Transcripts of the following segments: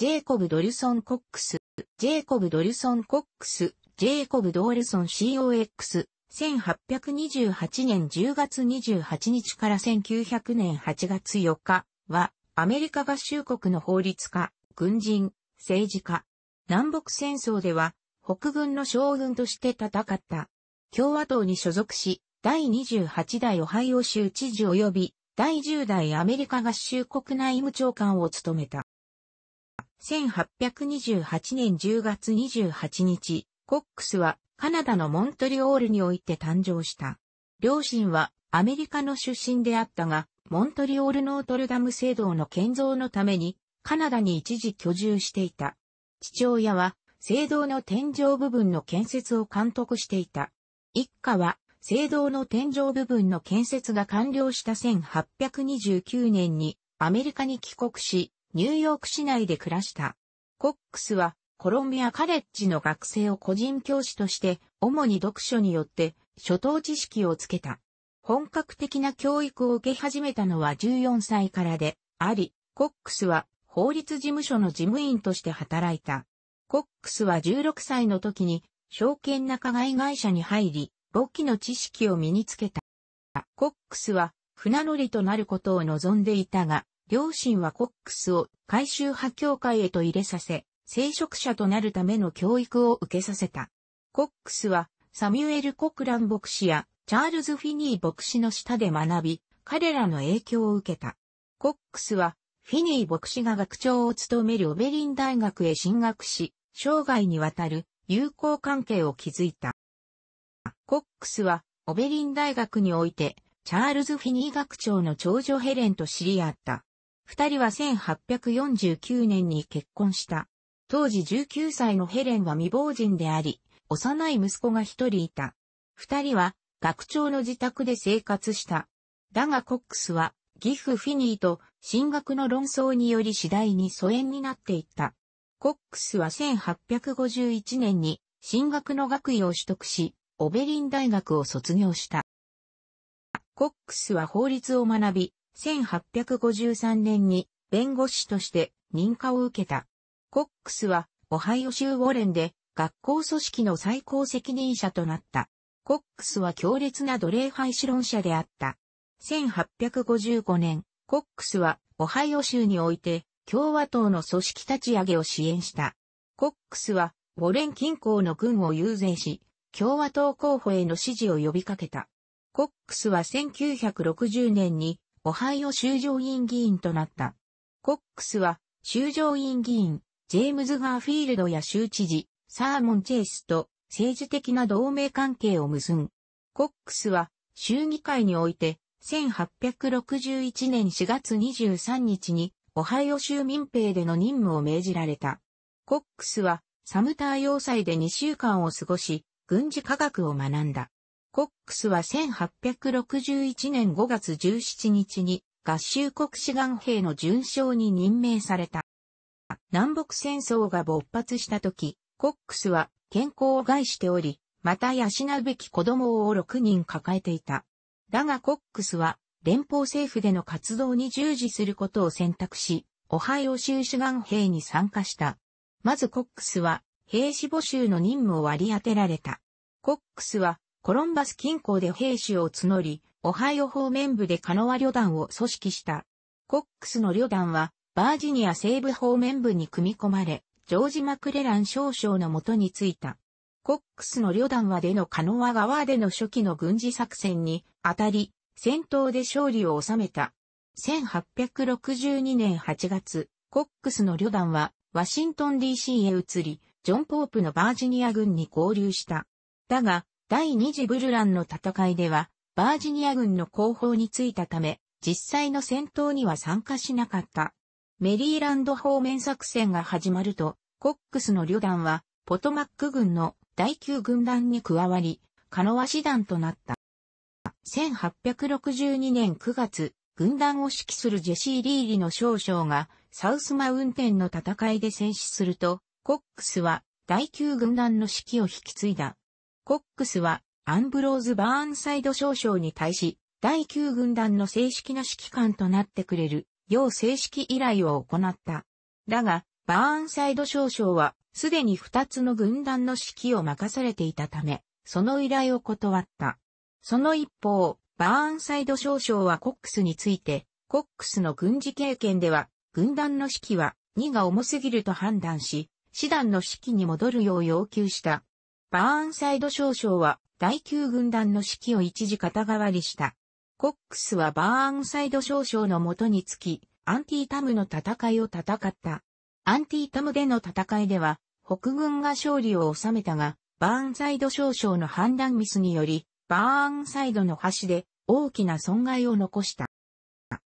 ジェイコブ・ドルソン・コックス、ジェイコブ・ドルソン・コックス、ジェイコブ・ドルソン COX、1828年10月28日から1900年8月4日は、アメリカ合衆国の法律家、軍人、政治家。南北戦争では、北軍の将軍として戦った。共和党に所属し、第28代オハイオ州知事及び、第10代アメリカ合衆国内務長官を務めた。1828年10月28日、コックスはカナダのモントリオールにおいて誕生した。両親はアメリカの出身であったが、モントリオールノートルダム聖堂の建造のためにカナダに一時居住していた。父親は聖堂の天井部分の建設を監督していた。一家は聖堂の天井部分の建設が完了した1829年にアメリカに帰国し、ニューヨーク市内で暮らした。コックスはコロンビアカレッジの学生を個人教師として、主に読書によって初等知識をつけた。本格的な教育を受け始めたのは14歳からであり、コックスは法律事務所の事務員として働いた。コックスは16歳の時に証券仲買会社に入り、簿記の知識を身につけた。コックスは船乗りとなることを望んでいたが、両親はコックスを改宗派教会へと入れさせ、聖職者となるための教育を受けさせた。コックスは、サミュエル・コクラン牧師や、チャールズ・フィニー牧師の下で学び、彼らの影響を受けた。コックスは、フィニー牧師が学長を務めるオベリン大学へ進学し、生涯にわたる友好関係を築いた。コックスは、オベリン大学において、チャールズ・フィニー学長の長女ヘレンと知り合った。二人は1849年に結婚した。当時19歳のヘレンは未亡人であり、幼い息子が一人いた。二人は学長の自宅で生活した。だがコックスは、ギフ・フィニーと進学の論争により次第に疎遠になっていった。コックスは1851年に進学の学位を取得し、オベリン大学を卒業した。コックスは法律を学び、1853年に弁護士として認可を受けた。コックスはオハイオ州ウォレンで学校組織の最高責任者となった。コックスは強烈な奴隷廃止論者であった。1855年、コックスはオハイオ州において共和党の組織立ち上げを支援した。コックスはウォレン近郊の軍を遊説し、共和党候補への支持を呼びかけた。コックスは1960年にオハイオ州上院議員となった。コックスは、州上院議員、ジェームズ・ガーフィールドや州知事、サーモン・チェイスと政治的な同盟関係を結ん。コックスは、州議会において、1861年4月23日に、オハイオ州民兵での任務を命じられた。コックスは、サムター要塞で2週間を過ごし、軍事科学を学んだ。コックスは1861年5月17日に合衆国志願兵の準将に任命された。南北戦争が勃発した時、コックスは健康を害しており、また養うべき子供を6人抱えていた。だがコックスは連邦政府での活動に従事することを選択し、オハイオ州志願兵に参加した。まずコックスは兵士募集の任務を割り当てられた。コックスはコロンバス近郊で兵士を募り、オハイオ方面部でカノア旅団を組織した。コックスの旅団は、バージニア西部方面部に組み込まれ、ジョージ・マクレラン少将のもとに着いた。コックスの旅団はでのカノア川での初期の軍事作戦に当たり、戦闘で勝利を収めた。1862年8月、コックスの旅団はワシントン DC へ移り、ジョン・ポープのバージニア軍に合流した。だが、第二次ブルランの戦いでは、バージニア軍の後方についたため、実際の戦闘には参加しなかった。メリーランド方面作戦が始まると、コックスの旅団は、ポトマック軍の第9軍団に加わり、カノワ師団となった。1862年9月、軍団を指揮するジェシー・リーリの少将が、サウスマウンテンの戦いで戦死すると、コックスは第9軍団の指揮を引き継いだ。コックスはアンブローズ・バーンサイド少将に対し、第9軍団の正式な指揮官となってくれる、要正式依頼を行った。だが、バーンサイド少将は、すでに2つの軍団の指揮を任されていたため、その依頼を断った。その一方、バーンサイド少将はコックスについて、コックスの軍事経験では、軍団の指揮は2が重すぎると判断し、師団の指揮に戻るよう要求した。バーンサイド少将は第9軍団の指揮を一時肩代わりした。コックスはバーンサイド少将のもとにつき、アンティータムの戦いを戦った。アンティータムでの戦いでは、北軍が勝利を収めたが、バーンサイド少将の判断ミスにより、バーンサイドの橋で大きな損害を残した。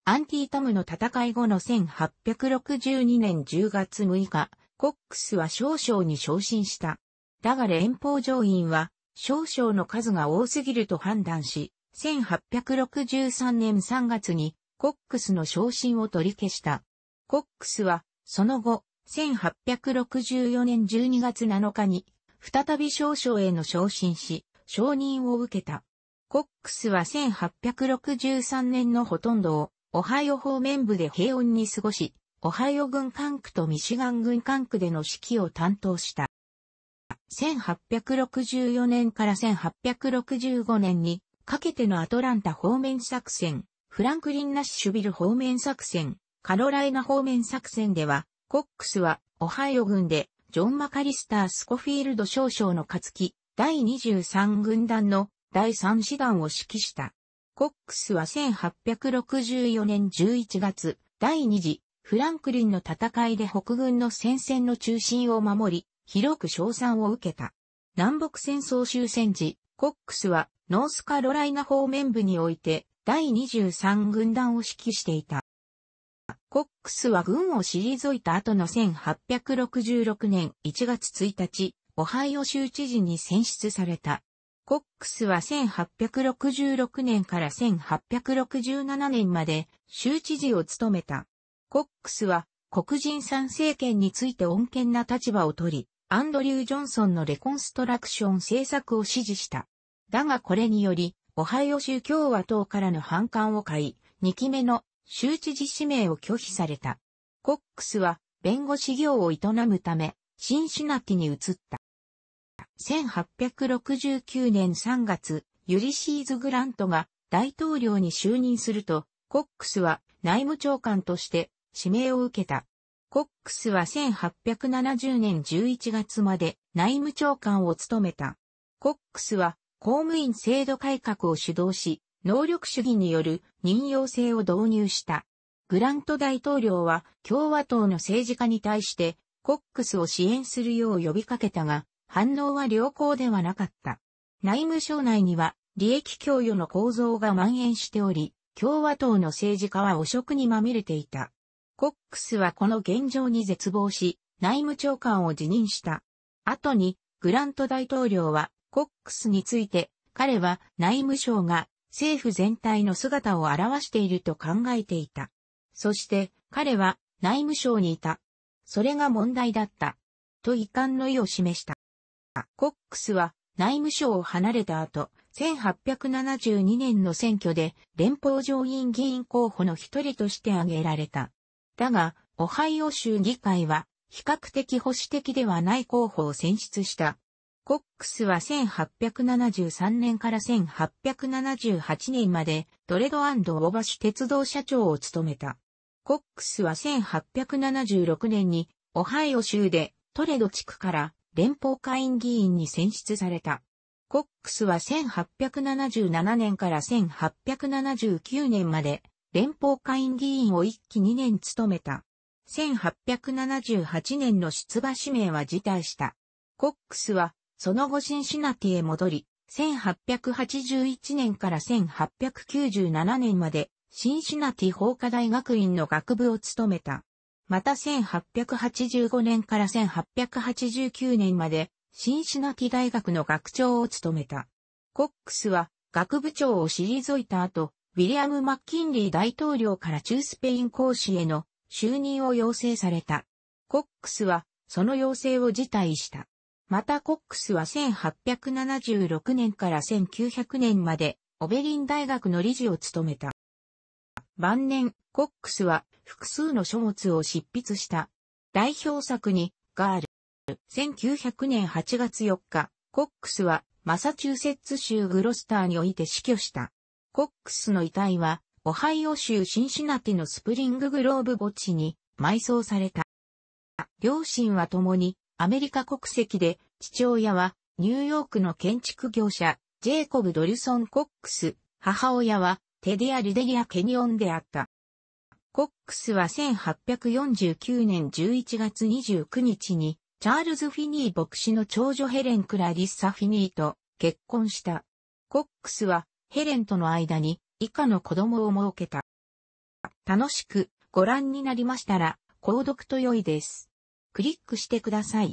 アンティータムの戦い後の1862年10月6日、コックスは少将に昇進した。だが連邦上院は少々の数が多すぎると判断し、1863年3月にコックスの昇進を取り消した。コックスはその後、1864年12月7日に再び少将への昇進し、承認を受けた。コックスは1863年のほとんどをオハイオ方面部で平穏に過ごし、オハイオ軍管区とミシガン軍管区での指揮を担当した。1864年から1865年にかけてのアトランタ方面作戦、フランクリン・ナッシュビル方面作戦、カロライナ方面作戦では、コックスはオハイオ軍でジョン・マカリスター・スコフィールド少将の勝木、第23軍団の第3師団を指揮した。コックスは1864年11月、第2次フランクリンの戦いで北軍の戦線の中心を守り、広く称賛を受けた。南北戦争終戦時、コックスはノースカロライナ方面部において第23軍団を指揮していた。コックスは軍を退いた後の1866年1月1日、オハイオ州知事に選出された。コックスは1866年から1867年まで州知事を務めた。コックスは黒人参政権について穏健な立場を取り、アンドリュー・ジョンソンのレコンストラクション政策を支持した。だがこれにより、オハイオ州共和党からの反感を買い、2期目の州知事指名を拒否された。コックスは弁護士業を営むため、シンシナティに移った。1869年3月、ユリシーズ・グラントが大統領に就任すると、コックスは内務長官として指名を受けた。コックスは1870年11月まで内務長官を務めた。コックスは公務員制度改革を主導し、能力主義による任用制を導入した。グラント大統領は共和党の政治家に対してコックスを支援するよう呼びかけたが、反応は良好ではなかった。内務省内には利益供与の構造が蔓延しており、共和党の政治家は汚職にまみれていた。コックスはこの現状に絶望し、内務長官を辞任した。後に、グラント大統領は、コックスについて、彼は内務省が政府全体の姿を表していると考えていた。そして、彼は内務省にいた。それが問題だった。と遺憾の意を示した。コックスは内務省を離れた後、1872年の選挙で連邦上院議員候補の一人として挙げられた。だが、オハイオ州議会は、比較的保守的ではない候補を選出した。コックスは1873年から1878年までトレドオバシュ鉄道社長を務めた。コックスは1876年にオハイオ州でトレド地区から連邦会員議員に選出された。コックスは1877年から1879年まで連邦会議員を一期2年務めた。1878年の出馬指名は辞退した。コックスは、その後シンシナティへ戻り、1881年から1897年まで、シンシナティ法科大学院の学部を務めた。また1885年から1889年まで、シンシナティ大学の学長を務めた。コックスは、学部長を退いた後、ウィリアム・マッキンリー大統領から中スペイン公使への就任を要請された。コックスはその要請を辞退した。またコックスは1876年から1900年までオベリン大学の理事を務めた。晩年、コックスは複数の書物を執筆した。代表作に、ガール。1900年8月4日、コックスはマサチューセッツ州グロスターにおいて死去した。コックスの遺体は、オハイオ州シンシナティのスプリンググローブ墓地に埋葬された。両親は共にアメリカ国籍で、父親はニューヨークの建築業者、ジェイコブ・ドルソン・コックス、母親はテディア・ルデリア・ケニオンであった。コックスは1849年11月29日に、チャールズ・フィニー牧師の長女ヘレン・クラリッサ・フィニーと結婚した。コックスはヘレンとの間に以下の子供を設けた。楽しくご覧になりましたら、購読と良いです。クリックしてください。